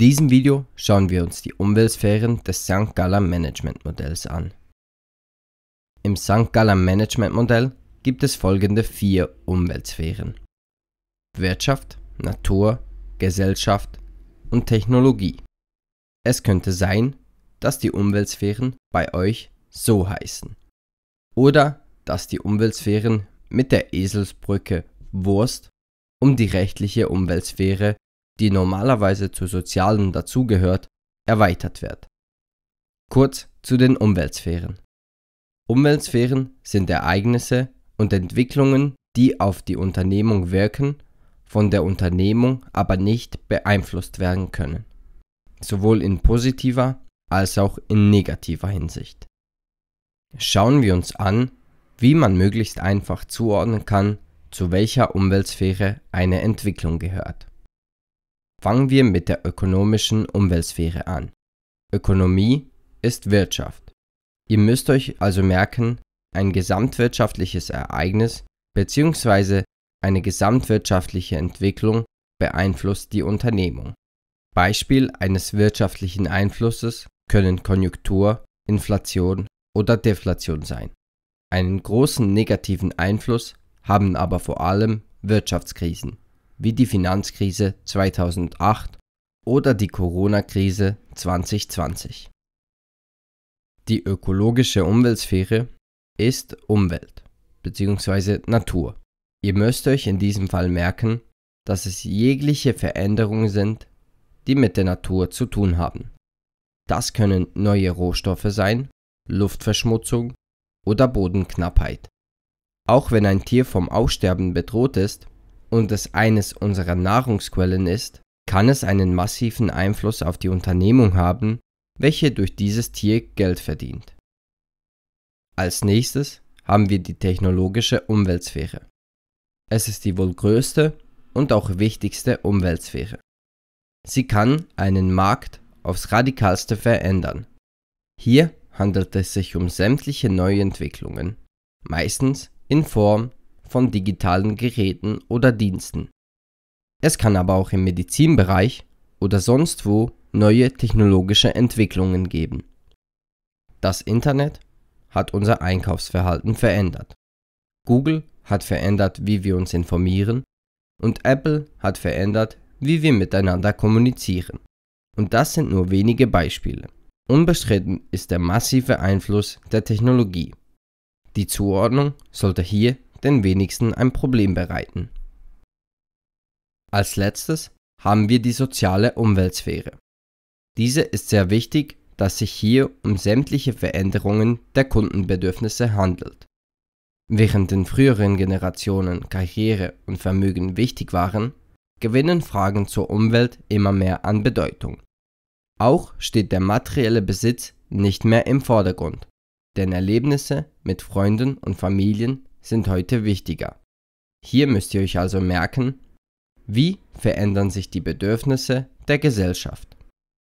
diesem Video schauen wir uns die Umweltsphären des St. Galler Management Modells an. Im St. Galler Management Modell gibt es folgende vier Umweltsphären. Wirtschaft, Natur, Gesellschaft und Technologie. Es könnte sein, dass die Umweltsphären bei euch so heißen. Oder dass die Umweltsphären mit der Eselsbrücke Wurst um die rechtliche Umweltsphäre die normalerweise zur sozialen dazugehört, erweitert wird. Kurz zu den Umweltsphären. Umweltsphären sind Ereignisse und Entwicklungen, die auf die Unternehmung wirken, von der Unternehmung aber nicht beeinflusst werden können, sowohl in positiver als auch in negativer Hinsicht. Schauen wir uns an, wie man möglichst einfach zuordnen kann, zu welcher Umweltsphäre eine Entwicklung gehört. Fangen wir mit der ökonomischen Umweltsphäre an. Ökonomie ist Wirtschaft. Ihr müsst euch also merken, ein gesamtwirtschaftliches Ereignis bzw. eine gesamtwirtschaftliche Entwicklung beeinflusst die Unternehmung. Beispiel eines wirtschaftlichen Einflusses können Konjunktur, Inflation oder Deflation sein. Einen großen negativen Einfluss haben aber vor allem Wirtschaftskrisen wie die Finanzkrise 2008 oder die Corona-Krise 2020. Die ökologische Umweltsphäre ist Umwelt bzw. Natur. Ihr müsst euch in diesem Fall merken, dass es jegliche Veränderungen sind, die mit der Natur zu tun haben. Das können neue Rohstoffe sein, Luftverschmutzung oder Bodenknappheit. Auch wenn ein Tier vom Aussterben bedroht ist, und es eines unserer Nahrungsquellen ist, kann es einen massiven Einfluss auf die Unternehmung haben, welche durch dieses Tier Geld verdient. Als nächstes haben wir die technologische Umweltsphäre. Es ist die wohl größte und auch wichtigste Umweltsphäre. Sie kann einen Markt aufs radikalste verändern. Hier handelt es sich um sämtliche Neuentwicklungen, meistens in Form von digitalen Geräten oder Diensten. Es kann aber auch im Medizinbereich oder sonst wo neue technologische Entwicklungen geben. Das Internet hat unser Einkaufsverhalten verändert. Google hat verändert, wie wir uns informieren und Apple hat verändert, wie wir miteinander kommunizieren. Und das sind nur wenige Beispiele. Unbestritten ist der massive Einfluss der Technologie. Die Zuordnung sollte hier den wenigsten ein Problem bereiten. Als letztes haben wir die soziale Umweltsphäre. Diese ist sehr wichtig, dass sich hier um sämtliche Veränderungen der Kundenbedürfnisse handelt. Während in früheren Generationen Karriere und Vermögen wichtig waren, gewinnen Fragen zur Umwelt immer mehr an Bedeutung. Auch steht der materielle Besitz nicht mehr im Vordergrund, denn Erlebnisse mit Freunden und Familien sind heute wichtiger. Hier müsst ihr euch also merken, wie verändern sich die Bedürfnisse der Gesellschaft.